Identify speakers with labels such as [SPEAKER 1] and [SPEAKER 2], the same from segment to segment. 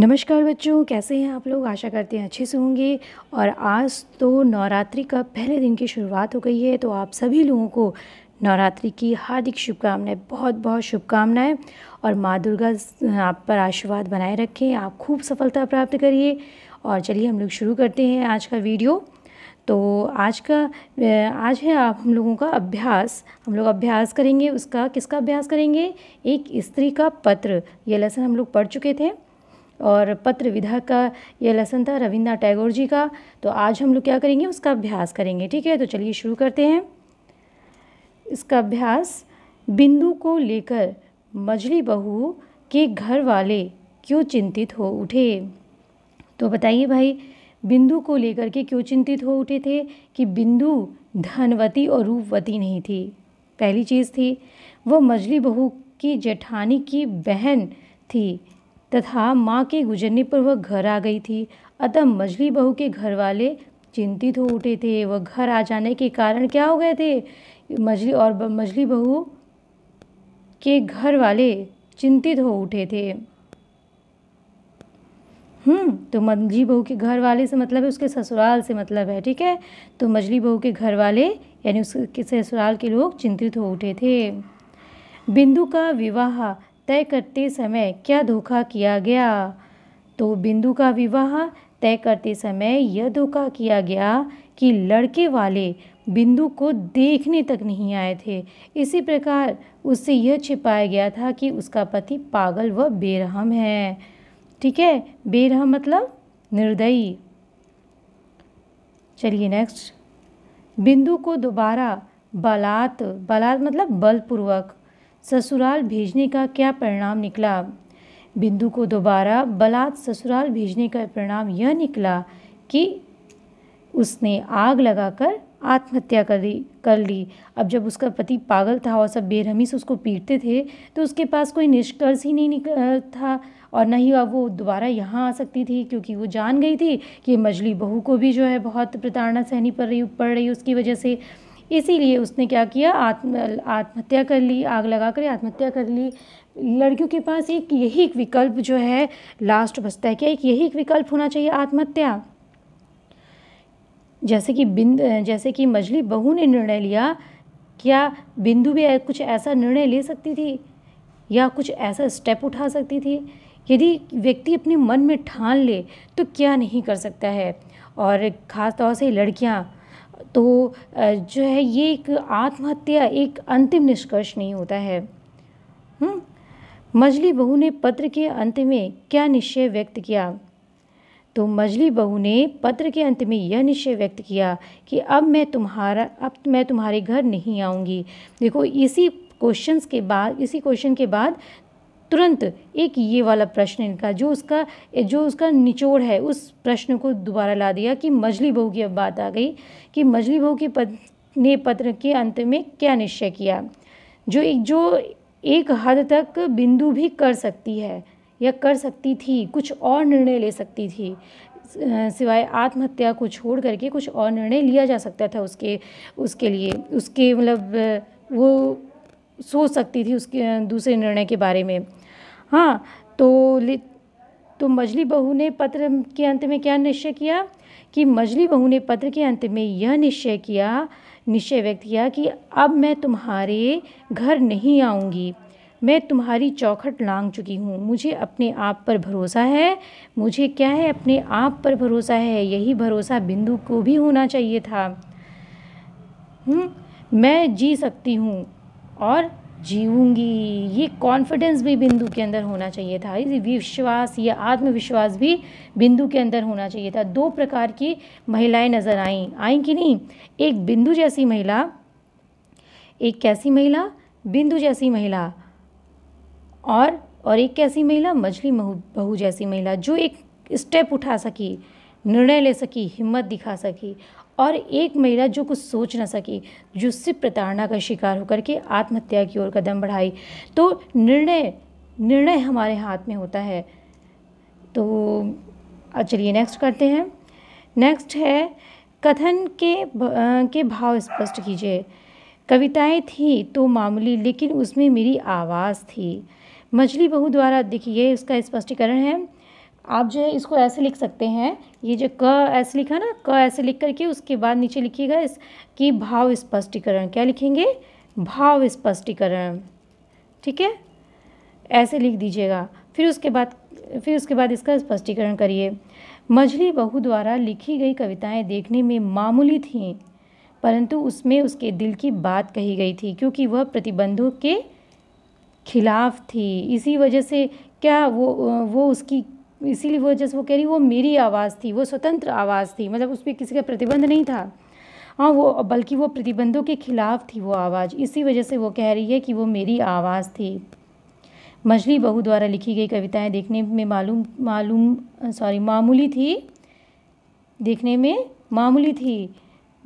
[SPEAKER 1] नमस्कार बच्चों कैसे हैं आप लोग आशा करते हैं अच्छे से होंगे और आज तो नवरात्रि का पहले दिन की शुरुआत हो गई है तो आप सभी लोगों को नवरात्रि की हार्दिक शुभकामनाएं बहुत बहुत शुभकामनाएं और माँ दुर्गा आप पर आशीर्वाद बनाए रखें आप खूब सफलता प्राप्त करिए और चलिए हम लोग शुरू करते हैं आज का वीडियो तो आज का आज है आप हम लोगों का अभ्यास हम लोग अभ्यास करेंगे उसका किसका अभ्यास करेंगे एक स्त्री का पत्र ये लेसन हम लोग पढ़ चुके थे और पत्र विधा का यह लेसन था रविन्द्रनाथ टैगोर जी का तो आज हम लोग क्या करेंगे उसका अभ्यास करेंगे ठीक है तो चलिए शुरू करते हैं इसका अभ्यास बिंदु को लेकर मजली बहू के घर वाले क्यों चिंतित हो उठे तो बताइए भाई बिंदु को लेकर के क्यों चिंतित हो उठे थे कि बिंदु धनवती और रूपवती नहीं थी पहली चीज़ थी वह मजली बहू की जेठानी की बहन थी तथा माँ के गुजरने पर वह घर आ गई थी अतः मझली बहू के घर वाले चिंतित हो उठे थे वह घर आ जाने के कारण क्या हो गए थे मझली और मझली बहू के घर वाले चिंतित हो उठे थे हम्म तो मंझली बहू के घर वाले से मतलब है उसके ससुराल से मतलब है ठीक है तो मझली बहू के घर वाले यानी उसके ससुराल के लोग चिंतित हो उठे थे बिंदु का विवाह तय करते समय क्या धोखा किया गया तो बिंदु का विवाह तय करते समय यह धोखा किया गया कि लड़के वाले बिंदु को देखने तक नहीं आए थे इसी प्रकार उससे यह छिपाया गया था कि उसका पति पागल व बेरहम है ठीक है बेरहम मतलब निर्दयी चलिए नेक्स्ट बिंदु को दोबारा बलात् बलात् मतलब बलपूर्वक ससुराल भेजने का क्या परिणाम निकला बिंदु को दोबारा बलात् ससुराल भेजने का परिणाम यह निकला कि उसने आग लगाकर आत्महत्या कर ली कर ली अब जब उसका पति पागल था और सब बेरहमी से उसको पीटते थे तो उसके पास कोई निष्कर्ष ही नहीं निकल था और न ही अब वो दोबारा यहाँ आ सकती थी क्योंकि वो जान गई थी कि मजली बहू को भी जो है बहुत प्रताड़ना सहनी पड़ रही पड़ रही उसकी वजह से इसीलिए उसने क्या किया आत्म आत्महत्या कर ली आग लगा कर आत्महत्या कर ली लड़कियों के पास एक यही एक विकल्प जो है लास्ट बचता है क्या एक यही एक विकल्प होना चाहिए आत्महत्या जैसे कि बिंद जैसे कि मजली बहू ने निर्णय लिया क्या बिंदु भी कुछ ऐसा निर्णय ले सकती थी या कुछ ऐसा स्टेप उठा सकती थी यदि व्यक्ति अपने मन में ठान ले तो क्या नहीं कर सकता है और ख़ास तौर से लड़कियाँ तो जो है ये एक आत्महत्या एक अंतिम निष्कर्ष नहीं होता है हुँ? मजली बहू ने पत्र के अंत में क्या निश्चय व्यक्त किया तो मजली बहू ने पत्र के अंत में यह निश्चय व्यक्त किया कि अब मैं तुम्हारा अब मैं तुम्हारे घर नहीं आऊँगी देखो इसी क्वेश्चंस के बाद इसी क्वेश्चन के बाद तुरंत एक ये वाला प्रश्न इनका जो उसका जो उसका निचोड़ है उस प्रश्न को दोबारा ला दिया कि मजली बहू की अब बात आ गई कि मजली बहू के पद ने पत्र के अंत में क्या निश्चय किया जो एक जो एक हद तक बिंदु भी कर सकती है या कर सकती थी कुछ और निर्णय ले सकती थी सिवाय आत्महत्या को छोड़ करके कुछ और निर्णय लिया जा सकता था उसके उसके लिए उसके मतलब वो सोच सकती थी उसके दूसरे निर्णय के बारे में हाँ तो तो मजली बहू ने पत्र के अंत में क्या निश्चय किया कि मजली बहू ने पत्र के अंत में यह निश्चय किया निश्चय व्यक्त किया कि अब मैं तुम्हारे घर नहीं आऊँगी मैं तुम्हारी चौखट लांग चुकी हूँ मुझे अपने आप पर भरोसा है मुझे क्या है अपने आप पर भरोसा है यही भरोसा बिंदु को भी होना चाहिए था हम्म, मैं जी सकती हूँ और जीऊँगी ये कॉन्फिडेंस भी बिंदु के अंदर होना चाहिए था विश्वास या आत्मविश्वास भी बिंदु के अंदर होना चाहिए था दो प्रकार की महिलाएं नज़र आईं आई कि नहीं एक बिंदु जैसी महिला एक कैसी महिला बिंदु जैसी महिला और और एक कैसी महिला मछली बहू जैसी महिला जो एक स्टेप उठा सकी निर्णय ले सकी हिम्मत दिखा सकी और एक महिला जो कुछ सोच ना सकी जिससे प्रताड़ना का शिकार होकर के आत्महत्या की ओर कदम बढ़ाई तो निर्णय निर्णय हमारे हाथ में होता है तो चलिए नेक्स्ट करते हैं नेक्स्ट है कथन के के भाव स्पष्ट कीजिए कविताएं थी तो मामूली लेकिन उसमें मेरी आवाज़ थी मछली बहू द्वारा देखिए इसका स्पष्टीकरण है आप जो है इसको ऐसे लिख सकते हैं ये जो क ऐसे लिखा ना क ऐसे लिख करके उसके बाद नीचे लिखिएगा इस कि भाव स्पष्टीकरण क्या लिखेंगे भाव स्पष्टीकरण ठीक है ऐसे लिख दीजिएगा फिर उसके बाद फिर उसके बाद इसका स्पष्टीकरण करिए मझली बहू द्वारा लिखी गई कविताएं देखने में मामूली थीं परंतु उसमें उसके दिल की बात कही गई थी क्योंकि वह प्रतिबंधों के खिलाफ थी इसी वजह से क्या वो वो उसकी इसीलिए वो जैसे वो कह रही वो मेरी आवाज़ थी वो स्वतंत्र आवाज़ थी मतलब उस पर किसी का प्रतिबंध नहीं था हाँ वो बल्कि वो प्रतिबंधों के खिलाफ थी वो आवाज़ इसी वजह से वो कह रही है कि वो मेरी आवाज़ थी मछली बहू द्वारा लिखी गई कविताएं देखने में मालूम मालूम सॉरी मामूली थी देखने में मामूली थी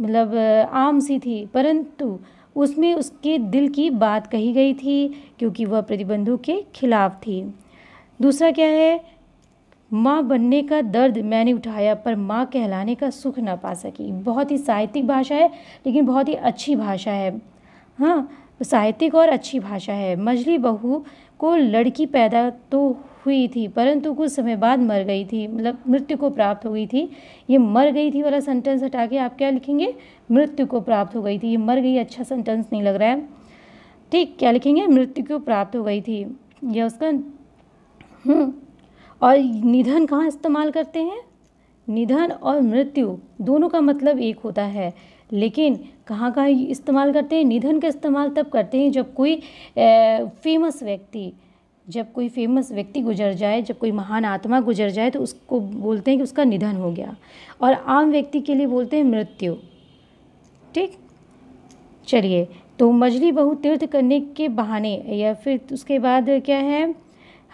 [SPEAKER 1] मतलब आम सी थी परंतु उसमें उसके दिल की बात कही गई थी क्योंकि वह प्रतिबंधों के खिलाफ थी दूसरा क्या है माँ बनने का दर्द मैंने उठाया पर माँ कहलाने का सुख ना पा सकी बहुत ही साहित्यिक भाषा है लेकिन बहुत ही अच्छी भाषा है हाँ साहित्यिक और अच्छी भाषा है मजली बहू को लड़की पैदा तो हुई थी परंतु कुछ समय बाद मर गई थी मतलब मृत्यु को प्राप्त हो गई थी ये मर गई थी वाला सेंटेंस हटा के आप क्या लिखेंगे मृत्यु को प्राप्त हो गई थी ये मर गई अच्छा सेंटेंस नहीं लग रहा है ठीक क्या लिखेंगे मृत्यु को प्राप्त हो गई थी यह उसका हम्म, और निधन कहाँ इस्तेमाल करते हैं निधन और मृत्यु दोनों का मतलब एक होता है लेकिन कहाँ कहाँ इस्तेमाल करते हैं निधन का इस्तेमाल तब करते हैं जब कोई फेमस व्यक्ति जब कोई फेमस व्यक्ति गुजर जाए जब कोई महान आत्मा गुजर जाए तो उसको बोलते हैं कि उसका निधन हो गया और आम व्यक्ति के लिए बोलते हैं मृत्यु ठीक चलिए तो मजली बहु तीर्थ करने के बहाने या फिर उसके बाद क्या है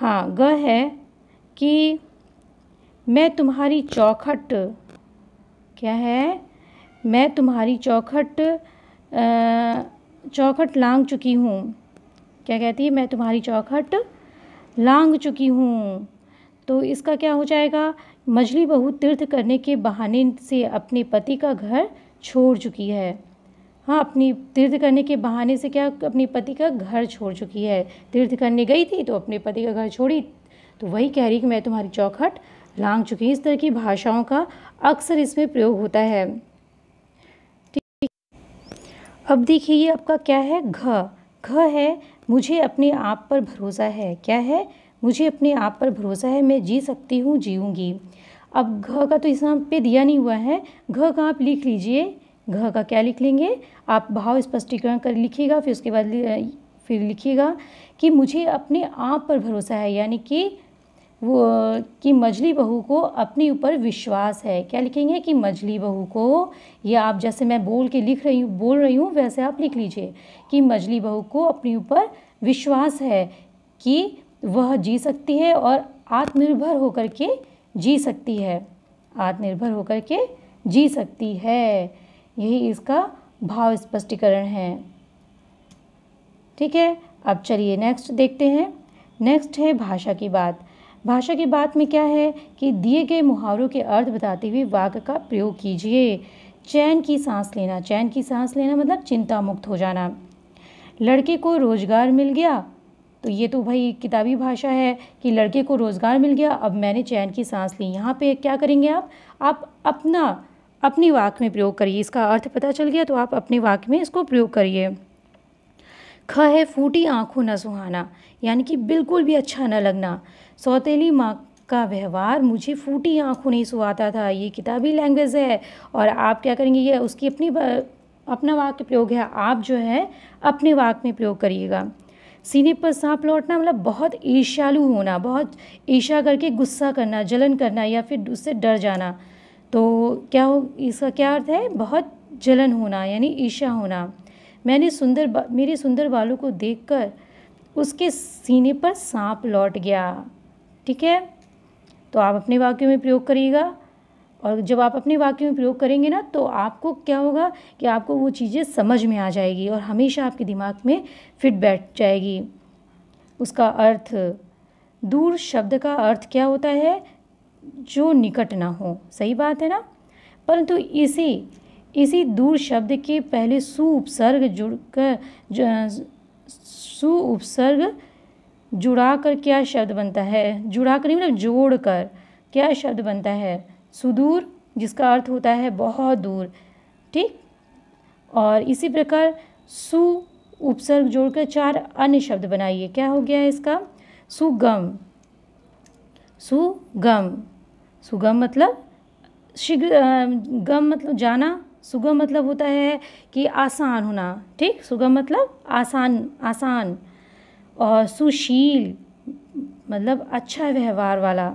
[SPEAKER 1] हाँ ग है कि मैं तुम्हारी चौखट क्या है मैं तुम्हारी चौखट चौखट लांग चुकी हूँ क्या कहती है मैं तुम्हारी चौखट लांग चुकी हूँ तो इसका क्या हो जाएगा मजली बहू तीर्थ करने के बहाने से अपने पति का घर छोड़ चुकी है हाँ अपनी तीर्थ करने के बहाने से क्या अपने पति का घर छोड़ चुकी है तीर्थ करने गई थी तो अपने पति का घर छोड़ी तो वही कह रही कि मैं तुम्हारी चौखट लांग चुकी हूँ इस तरह की भाषाओं का अक्सर इसमें प्रयोग होता है ठीक अब देखिए ये आपका क्या है घ घ है मुझे अपने आप पर भरोसा है क्या है मुझे अपने आप पर भरोसा है मैं जी सकती हूँ जीऊँगी अब घ का तो इस नाम पे दिया नहीं हुआ है घ का आप लिख लीजिए घ का क्या लिख लेंगे आप भाव स्पष्टीकरण कर लिखिएगा फिर उसके बाद फिर लिखिएगा कि मुझे अपने आप पर भरोसा है यानी कि वो कि मजली बहू को अपने ऊपर विश्वास है क्या लिखेंगे कि मजली बहू को या आप जैसे मैं बोल के लिख रही हूँ बोल रही हूँ वैसे आप लिख लीजिए कि मजली बहू को अपने ऊपर विश्वास है कि वह जी सकती है और आत्मनिर्भर होकर के जी सकती है आत्मनिर्भर होकर के जी सकती है यही इसका भाव स्पष्टीकरण है ठीक है अब चलिए नेक्स्ट देखते हैं नेक्स्ट है भाषा की बात भाषा की बात में क्या है कि दिए गए मुहावरों के अर्थ बताते हुए वाक्य का प्रयोग कीजिए चैन की सांस लेना चैन की सांस लेना मतलब चिंता मुक्त हो जाना लड़के को रोज़गार मिल गया तो ये तो भाई किताबी भाषा है कि लड़के को रोज़गार मिल गया अब मैंने चैन की सांस ली यहाँ पे क्या करेंगे आप आप अपना अपने वाक में प्रयोग करिए इसका अर्थ पता चल गया तो आप अपने वाक में इसको प्रयोग करिए ख है फूटी आँखों न सुहाना यानी कि बिल्कुल भी अच्छा न लगना सौतेली माँ का व्यवहार मुझे फूटी आंखों नहीं सुहाता था ये किताबी लैंग्वेज है और आप क्या करेंगे ये उसकी अपनी अपना वाक्य प्रयोग है आप जो है अपने वाक्य में प्रयोग करिएगा सीने पर सांप लौटना मतलब बहुत ईर्ष्यालु होना बहुत ईर्षा करके गुस्सा करना जलन करना या फिर उससे डर जाना तो क्या हो इसका क्या अर्थ है बहुत जलन होना यानी ईर्षा होना मैंने सुंदर मेरे सुंदर बालों को देखकर उसके सीने पर सांप लौट गया ठीक है तो आप अपने वाक्य में प्रयोग करिएगा और जब आप अपने वाक्य में प्रयोग करेंगे ना तो आपको क्या होगा कि आपको वो चीज़ें समझ में आ जाएगी और हमेशा आपके दिमाग में फिट बैठ जाएगी उसका अर्थ दूर शब्द का अर्थ क्या होता है जो निकट ना हो सही बात है ना परंतु इसी इसी दूर शब्द के पहले सु उपसर्ग जुड़कर सु उपसर्ग जुड़ा कर क्या शब्द बनता है जुड़ा कर मतलब जोड़ कर क्या शब्द बनता है सुदूर जिसका अर्थ होता है बहुत दूर ठीक और इसी प्रकार सु उपसर्ग जोड़कर चार अन्य शब्द बनाइए क्या हो गया है इसका सुगम सुगम सुगम मतलब शीघ्र गम मतलब जाना सुगम मतलब होता है कि आसान होना ठीक सुगम मतलब आसान आसान और सुशील मतलब अच्छा व्यवहार वाला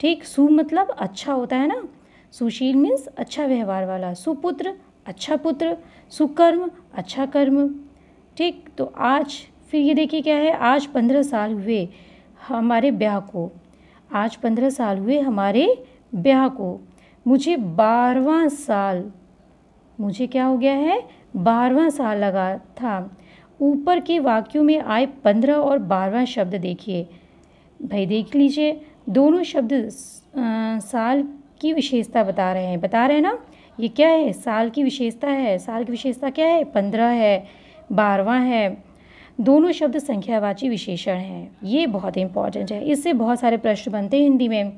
[SPEAKER 1] ठीक सु मतलब अच्छा होता है ना सुशील मीन्स अच्छा व्यवहार वाला सुपुत्र अच्छा पुत्र सुकर्म अच्छा कर्म ठीक तो आज फिर ये देखिए क्या है आज पंद्रह साल हुए हमारे ब्याह को आज पंद्रह साल हुए हमारे ब्याह को मुझे बारवा साल मुझे क्या हो गया है बारवा साल लगा था ऊपर के वाक्यों में आए पंद्रह और बारवा शब्द देखिए भाई देख लीजिए दोनों शब्द आ, साल की विशेषता बता रहे हैं बता रहे हैं ना ये क्या है साल की विशेषता है साल की विशेषता क्या है पंद्रह है बारवा है दोनों शब्द संख्यावाची विशेषण हैं ये बहुत इंपॉर्टेंट है इससे बहुत सारे प्रश्न बनते हैं हिंदी में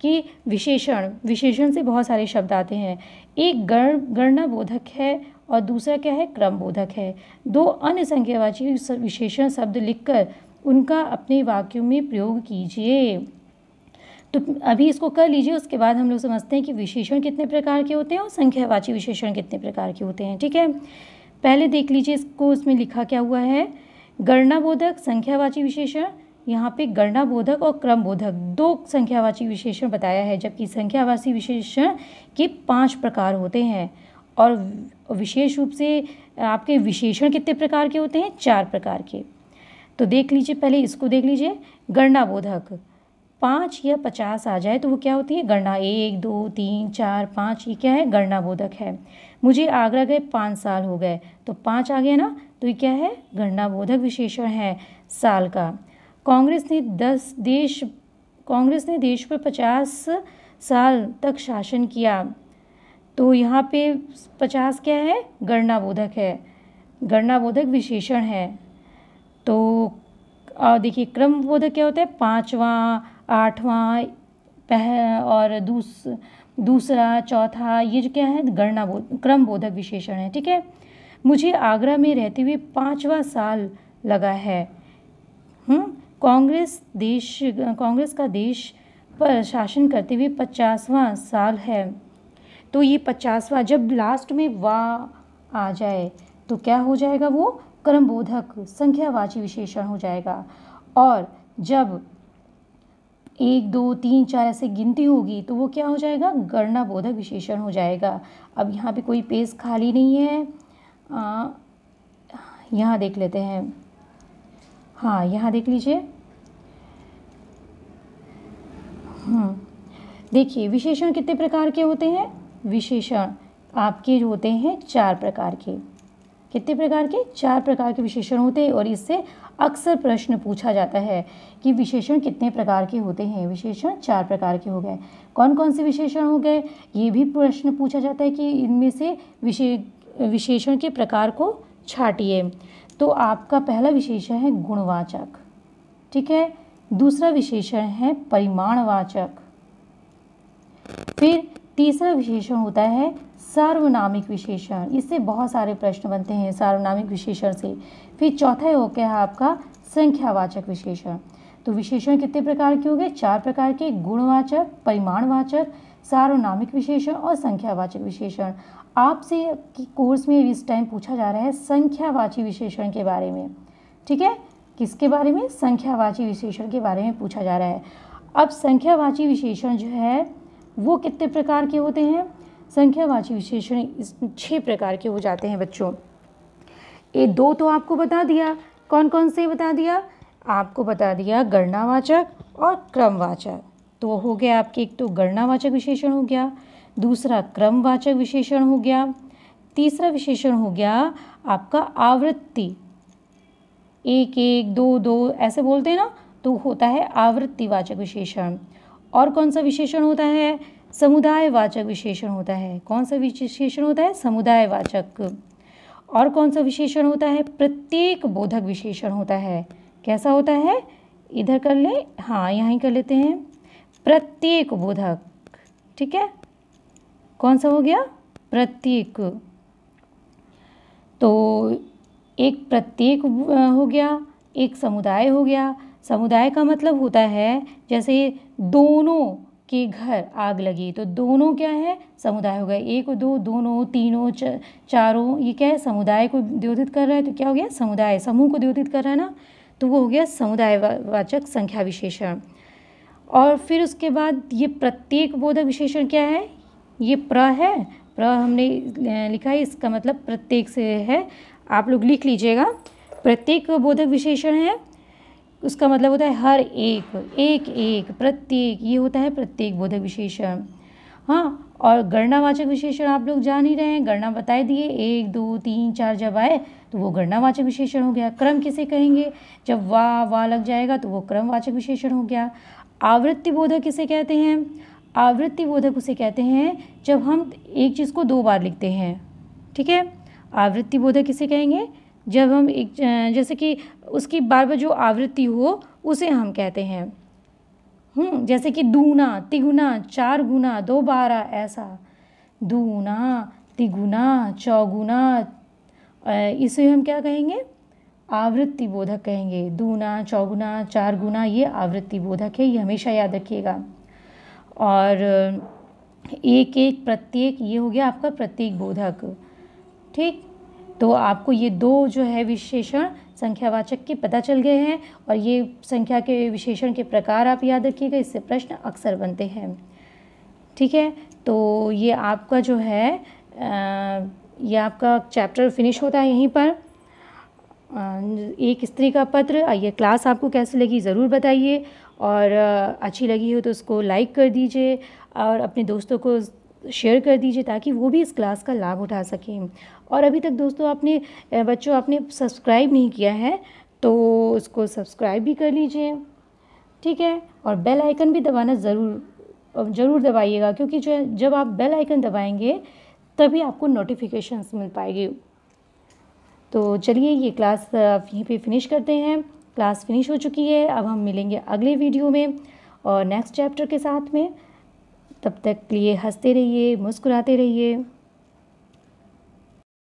[SPEAKER 1] कि विशेषण विशेषण से बहुत सारे शब्द आते हैं एक गण गणना बोधक है और दूसरा क्या है क्रमबोधक है दो अन्य संख्यावाची विशेषण शब्द लिखकर उनका अपने वाक्यों में प्रयोग कीजिए तो अभी इसको कर लीजिए उसके बाद हम लोग समझते हैं कि विशेषण कितने प्रकार के होते हैं और संख्यावाची विशेषण कितने प्रकार के होते हैं ठीक है पहले देख लीजिए इसको इसमें लिखा क्या हुआ है गणनाबोधक संख्यावाची विशेषण यहाँ पे गणना बोधक और क्रम बोधक दो संख्यावाची विशेषण बताया है जबकि संख्यावाची विशेषण के पांच प्रकार होते हैं और विशेष रूप से आपके विशेषण कितने प्रकार के होते हैं चार प्रकार के तो देख लीजिए पहले इसको देख लीजिए गणना बोधक पाँच या पचास आ जाए तो वो क्या होती है गणना एक दो तीन चार पाँच ये क्या है गणना बोधक है मुझे आगरा गए पाँच साल हो गए तो पाँच आ गया ना तो ये क्या है गणना बोधक विशेषण है साल का कांग्रेस ने दस देश कांग्रेस ने देश पर पचास साल तक शासन किया तो यहाँ पे पचास क्या है गणनाबोधक है गणनाबोधक विशेषण है तो देखिए क्रमबोधक क्या होता है पाँचवा आठवां पह और दूस दूसरा चौथा ये जो क्या है गणना बोध क्रम बोधक विशेषण है ठीक है मुझे आगरा में रहते हुए पाँचवा साल लगा है हम्म, कांग्रेस देश कांग्रेस का देश पर शासन करते हुए पचासवां साल है तो ये पचासवा जब लास्ट में वा आ जाए तो क्या हो जाएगा वो क्रमबोधक संख्यावाची विशेषण हो जाएगा और जब एक दो तीन चार ऐसे गिनती होगी तो वो क्या हो जाएगा गणना बोधक विशेषण हो जाएगा अब यहाँ पे कोई पेज खाली नहीं है यहाँ देख लेते हैं हाँ यहाँ देख लीजिए हम्म, देखिए विशेषण कितने प्रकार के होते हैं विशेषण आपके होते हैं चार प्रकार के कितने प्रकार के चार प्रकार के विशेषण होते हैं और इससे अक्सर प्रश्न पूछा जाता है कि विशेषण कितने प्रकार के होते हैं विशेषण चार प्रकार के हो गए कौन कौन से विशेषण हो गए ये भी प्रश्न पूछा जाता है कि इनमें से विशे विशेषण के प्रकार को छाटिए तो आपका पहला विशेषण है गुणवाचक ठीक है दूसरा विशेषण है परिमाणवाचक फिर तीसरा विशेषण होता है सार्वनामिक विशेषण इससे बहुत सारे प्रश्न बनते हैं सार्वनामिक विशेषण से फिर चौथा हो गया आपका संख्यावाचक विशेषण तो विशेषण कितने प्रकार के हो गए चार प्रकार के गुणवाचक परिमाणवाचक सार्वनामिक विशेषण और संख्यावाचक विशेषण आपसे कोर्स में इस टाइम पूछा जा रहा है संख्यावाची विशेषण के बारे में ठीक है किसके बारे में संख्यावाची विशेषण के बारे में पूछा जा रहा है अब संख्यावाची विशेषण जो है वो कितने प्रकार के होते हैं संख्यावाची विशेषण छः प्रकार के हो जाते हैं बच्चों ये दो तो आपको बता दिया कौन कौन से बता दिया आपको बता दिया गणनावाचक और क्रमवाचक तो हो गया आपके एक तो गणनावाचक विशेषण हो गया दूसरा क्रमवाचक विशेषण हो गया तीसरा विशेषण हो गया आपका आवृत्ति एक एक दो दो ऐसे बोलते हैं ना तो होता है आवृत्तिवाचक विशेषण और कौन सा विशेषण होता है समुदायवाचक विशेषण होता है कौन सा विशेषण होता है समुदायवाचक और कौन सा विशेषण होता है प्रत्येक बोधक विशेषण होता है कैसा होता है इधर कर ले हाँ यहाँ कर लेते हैं प्रत्येक बोधक ठीक है कौन सा हो गया प्रत्येक तो एक प्रत्येक हो गया एक समुदाय हो गया समुदाय का मतलब होता है जैसे दोनों के घर आग लगी तो दोनों क्या है समुदाय हो गए एक दो दोनों तीनों चारों ये क्या है समुदाय को द्योधित कर रहा है तो क्या हो गया समुदाय समूह को द्योधित कर रहा है ना तो वो हो गया समुदायवाचक संख्या विशेषण और फिर उसके बाद ये प्रत्येक बोधक विशेषण क्या है ये प्र है प्र हमने लिखा है इसका मतलब प्रत्येक से है आप लोग लिख लीजिएगा प्रत्येक बोधक विशेषण है उसका मतलब होता है हर एक एक एक प्रत्येक ये होता है प्रत्येक बोधक विशेषण हाँ और गणनावाचक विशेषण आप लोग जान ही रहे हैं गणना बताए दिए एक दो तीन चार जब आए तो वो गणनावाचक विशेषण हो गया क्रम किसे कहेंगे जब वाह वाह लग जाएगा तो वो क्रमवाचक विशेषण हो गया आवृत्ति बोधक किसे कहते हैं आवृत्ति बोधक उसे कहते हैं जब हम एक चीज़ को दो बार लिखते हैं ठीक है आवृत्ति बोधक किसे कहेंगे जब हम एक जैसे कि उसकी बार बार जो आवृत्ति हो उसे हम कहते हैं हम्म जैसे कि दूना तिगुना चार गुना दो बारह ऐसा दूना तिगुना चौगुना इसे हम क्या कहेंगे आवृत्ति बोधक कहेंगे दूना चौगुना चार गुना ये आवृत्ति बोधक है ये हमेशा याद रखिएगा और एक एक प्रत्येक ये हो गया आपका प्रत्येक बोधक ठीक तो आपको ये दो जो है विशेषण संख्यावाचक के पता चल गए हैं और ये संख्या के विशेषण के प्रकार आप याद रखिएगा इससे प्रश्न अक्सर बनते हैं ठीक है तो ये आपका जो है ये आपका चैप्टर फिनिश होता है यहीं पर एक स्त्री का पत्र ये क्लास आपको कैसी लगी ज़रूर बताइए और अच्छी लगी हो तो उसको लाइक कर दीजिए और अपने दोस्तों को शेयर कर दीजिए ताकि वो भी इस क्लास का लाभ उठा सकें और अभी तक दोस्तों आपने बच्चों आपने सब्सक्राइब नहीं किया है तो उसको सब्सक्राइब भी कर लीजिए ठीक है और बेल आइकन भी दबाना ज़रूर ज़रूर दबाइएगा क्योंकि जो है जब आप बेल आइकन दबाएंगे तभी आपको नोटिफिकेशंस मिल पाएगी तो चलिए ये क्लास यहीं पे फिनिश करते हैं क्लास फिनिश हो चुकी है अब हम मिलेंगे अगले वीडियो में और नेक्स्ट चैप्टर के साथ में तब तक लिए हंसते रहिए मुस्कुराते रहिए